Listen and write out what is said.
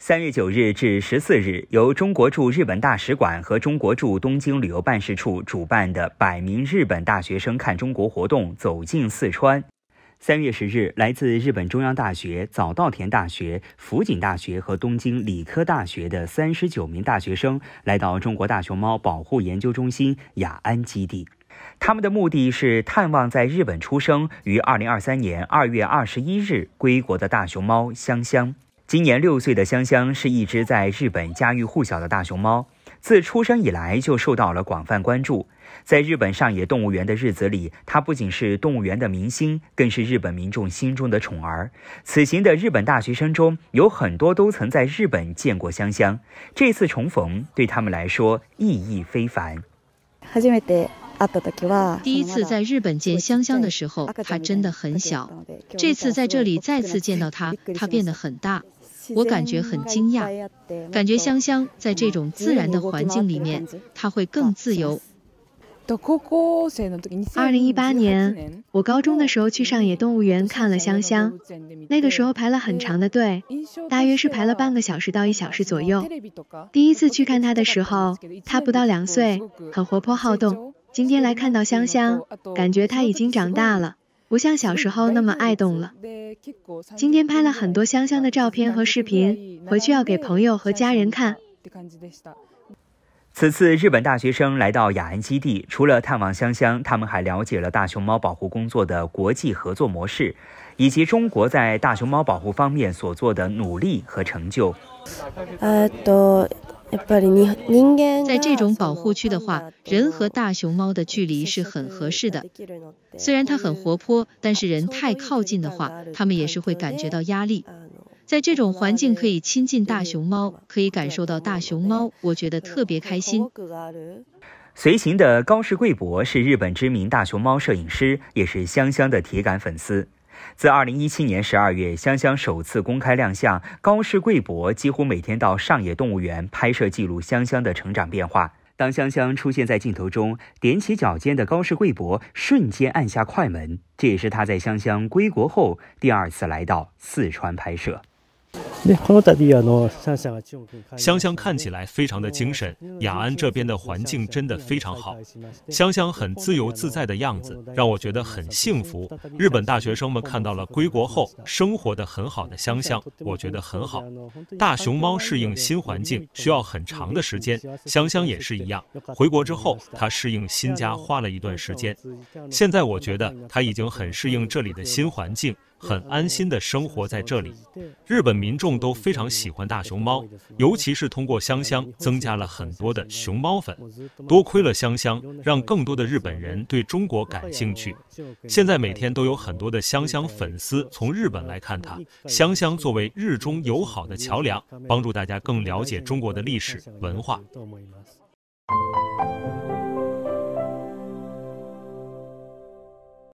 三月九日至十四日，由中国驻日本大使馆和中国驻东京旅游办事处主办的“百名日本大学生看中国”活动走进四川。三月十日，来自日本中央大学、早稻田大学、福井大学和东京理科大学的三十九名大学生来到中国大熊猫保护研究中心雅安基地，他们的目的是探望在日本出生于二零二三年二月二十一日归国的大熊猫香香。今年六岁的香香是一只在日本家喻户晓的大熊猫，自出生以来就受到了广泛关注。在日本上野动物园的日子里，它不仅是动物园的明星，更是日本民众心中的宠儿。此行的日本大学生中有很多都曾在日本见过香香，这次重逢对他们来说意义非凡。第一次在日本见香香的时候，它真的很小。这次在这里再次见到它，它变得很大。我感觉很惊讶，感觉香香在这种自然的环境里面，它会更自由。二零一八年，我高中的时候去上野动物园看了香香，那个时候排了很长的队，大约是排了半个小时到一小时左右。第一次去看它的时候，它不到两岁，很活泼好动。今天来看到香香，感觉它已经长大了。不像小时候那么爱动了。今天拍了很多香香的照片和视频，回去要给朋友和家人看。此次日本大学生来到雅安基地，除了探望香香，他们还了解了大熊猫保护工作的国际合作模式，以及中国在大熊猫保护方面所做的努力和成就。呃，都。在这种保护区的话，人和大熊猫的距离是很合适的。虽然它很活泼，但是人太靠近的话，它们也是会感觉到压力。在这种环境可以亲近大熊猫，可以感受到大熊猫，我觉得特别开心。随行的高氏贵博是日本知名大熊猫摄影师，也是香香的铁杆粉丝。自2017年12月，香香首次公开亮相，高氏贵博几乎每天到上野动物园拍摄记录香香的成长变化。当香香出现在镜头中，踮起脚尖的高氏贵博瞬间按下快门。这也是他在香香归国后第二次来到四川拍摄。香香看起来非常的精神，雅安这边的环境真的非常好。香香很自由自在的样子，让我觉得很幸福。日本大学生们看到了归国后生活的很好的香香，我觉得很好。大熊猫适应新环境需要很长的时间，香香也是一样。回国之后，它适应新家花了一段时间。现在我觉得它已经很适应这里的新环境。很安心的生活在这里，日本民众都非常喜欢大熊猫，尤其是通过香香增加了很多的熊猫粉。多亏了香香，让更多的日本人对中国感兴趣。现在每天都有很多的香香粉丝从日本来看他。香香作为日中友好的桥梁，帮助大家更了解中国的历史文化。